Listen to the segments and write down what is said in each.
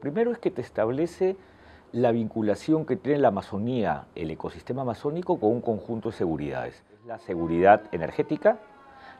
Primero es que te establece la vinculación que tiene la Amazonía, el ecosistema amazónico, con un conjunto de seguridades. La seguridad energética,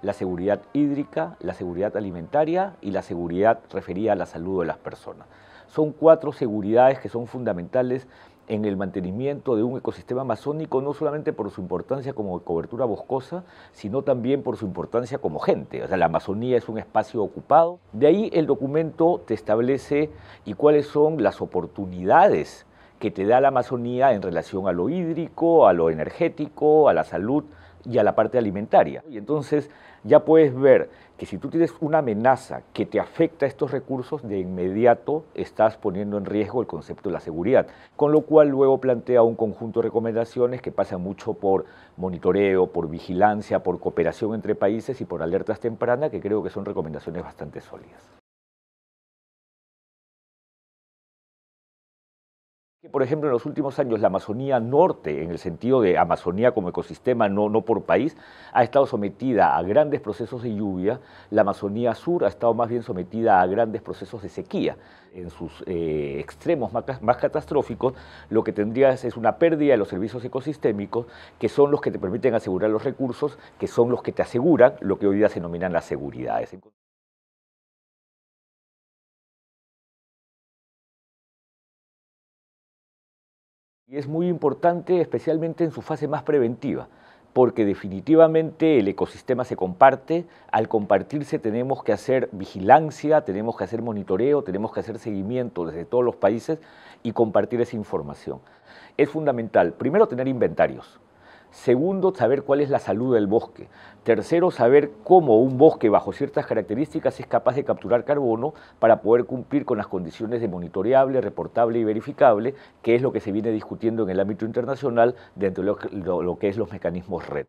la seguridad hídrica, la seguridad alimentaria y la seguridad referida a la salud de las personas. Son cuatro seguridades que son fundamentales en el mantenimiento de un ecosistema amazónico, no solamente por su importancia como cobertura boscosa, sino también por su importancia como gente. O sea, la Amazonía es un espacio ocupado. De ahí el documento te establece y cuáles son las oportunidades que te da la Amazonía en relación a lo hídrico, a lo energético, a la salud y a la parte alimentaria. Y entonces ya puedes ver que si tú tienes una amenaza que te afecta a estos recursos, de inmediato estás poniendo en riesgo el concepto de la seguridad, con lo cual luego plantea un conjunto de recomendaciones que pasan mucho por monitoreo, por vigilancia, por cooperación entre países y por alertas tempranas, que creo que son recomendaciones bastante sólidas. Por ejemplo, en los últimos años la Amazonía Norte, en el sentido de Amazonía como ecosistema, no, no por país, ha estado sometida a grandes procesos de lluvia, la Amazonía Sur ha estado más bien sometida a grandes procesos de sequía. En sus eh, extremos más, más, catastróficos, lo que tendrías es una pérdida de los servicios ecosistémicos, que son los que te permiten asegurar los recursos, que son los que te aseguran lo que hoy día se denominan las seguridades. Y es muy importante, especialmente en su fase más preventiva, porque definitivamente el ecosistema se comparte, al compartirse tenemos que hacer vigilancia, tenemos que hacer monitoreo, tenemos que hacer seguimiento desde todos los países y compartir esa información. Es fundamental, primero, tener inventarios Segundo, saber cuál es la salud del bosque. Tercero, saber cómo un bosque bajo ciertas características es capaz de capturar carbono para poder cumplir con las condiciones de monitoreable, reportable y verificable, que es lo que se viene discutiendo en el ámbito internacional dentro de lo, que es los mecanismos red.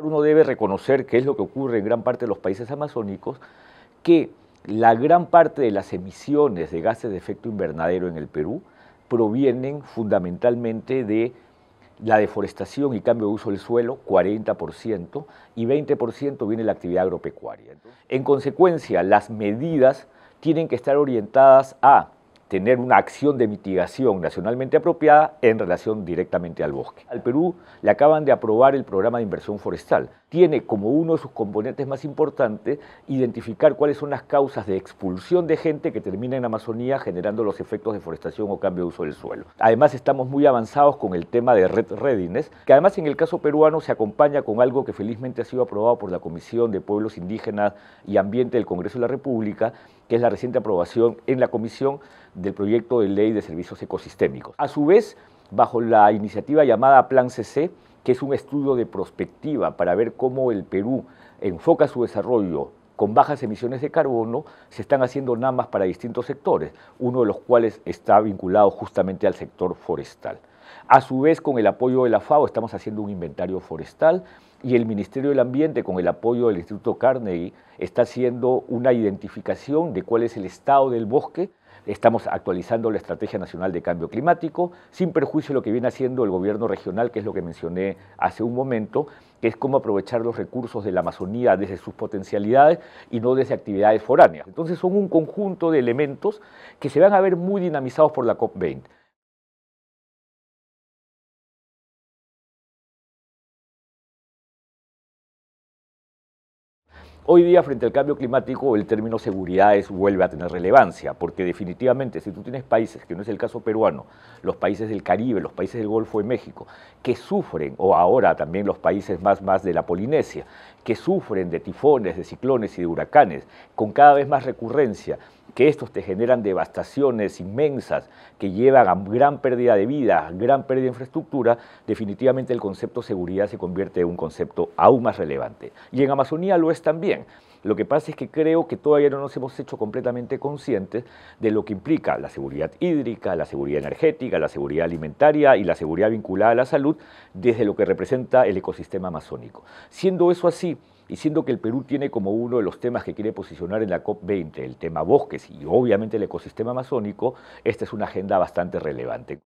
Uno debe reconocer que es lo que ocurre en gran parte de los países amazónicos, que la gran parte de las emisiones de gases de efecto invernadero en el Perú provienen fundamentalmente de la deforestación y cambio de uso del suelo, 40%, y 20% viene de la actividad agropecuaria. En consecuencia, las medidas tienen que estar orientadas a tener una acción de mitigación nacionalmente apropiada en relación directamente al bosque. Al Perú le acaban de aprobar el programa de inversión forestal. Tiene como uno de sus componentes más importantes identificar cuáles son las causas de expulsión de gente que termina en Amazonía generando los efectos de forestación o cambio de uso del suelo. Además estamos muy avanzados con el tema de Red Readiness, que además en el caso peruano se acompaña con algo que felizmente ha sido aprobado por la Comisión de Pueblos Indígenas y Ambiente del Congreso de la República, que es la reciente aprobación en la Comisión del proyecto de ley de servicios ecosistémicos. A su vez, bajo la iniciativa llamada Plan CC, que es un estudio de prospectiva para ver cómo el Perú enfoca su desarrollo con bajas emisiones de carbono, se están haciendo NAMAS para distintos sectores, uno de los cuales está vinculado justamente al sector forestal. A su vez, con el apoyo de la FAO, estamos haciendo un inventario forestal y el Ministerio del Ambiente, con el apoyo del Instituto Carnegie, está haciendo una identificación de cuál es el estado del bosque Estamos actualizando la Estrategia Nacional de Cambio Climático, sin perjuicio de lo que viene haciendo el gobierno regional, que es lo que mencioné hace un momento, que es cómo aprovechar los recursos de la Amazonía desde sus potencialidades y no desde actividades foráneas. Entonces son un conjunto de elementos que se van a ver muy dinamizados por la COP20. Hoy día, frente al cambio climático, el término seguridades vuelve a tener relevancia, porque definitivamente si tú tienes países, que no es el caso peruano, los países del Caribe, los países del Golfo de México, que sufren, o ahora también los países más, más de la Polinesia, que sufren de tifones, de ciclones y de huracanes, con cada vez más recurrencia, que estos te generan devastaciones inmensas que llevan a gran pérdida de vida, gran pérdida de infraestructura, definitivamente el concepto seguridad se convierte en un concepto aún más relevante. Y en Amazonía lo es también. Lo que pasa es que creo que todavía no nos hemos hecho completamente conscientes de lo que implica la seguridad hídrica, la seguridad energética, la seguridad alimentaria y la seguridad vinculada a la salud desde lo que representa el ecosistema amazónico. Siendo eso así, y siendo que el Perú tiene como uno de los temas que quiere posicionar en la COP20 el tema bosques y obviamente el ecosistema amazónico, esta es una agenda bastante relevante.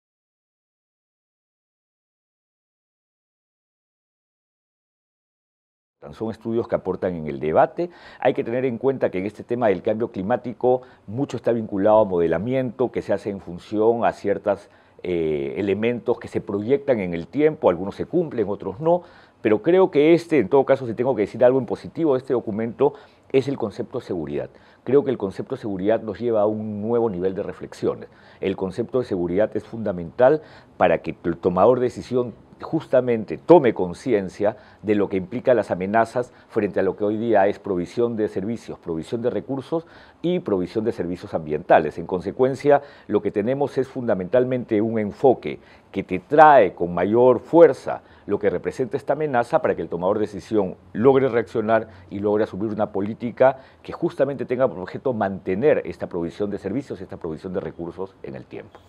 Son estudios que aportan en el debate. Hay que tener en cuenta que en este tema del cambio climático mucho está vinculado a modelamiento que se hace en función a ciertos eh, elementos que se proyectan en el tiempo, algunos se cumplen, otros no. Pero creo que este, en todo caso, si tengo que decir algo en positivo de este documento, es el concepto de seguridad. Creo que el concepto de seguridad nos lleva a un nuevo nivel de reflexiones. El concepto de seguridad es fundamental para que el tomador de decisión justamente tome conciencia de lo que implica las amenazas frente a lo que hoy día es provisión de servicios, provisión de recursos y provisión de servicios ambientales. En consecuencia, lo que tenemos es fundamentalmente un enfoque que te trae con mayor fuerza lo que representa esta amenaza para que el tomador de decisión logre reaccionar y logre asumir una política que justamente tenga por objeto mantener esta provisión de servicios, y esta provisión de recursos en el tiempo.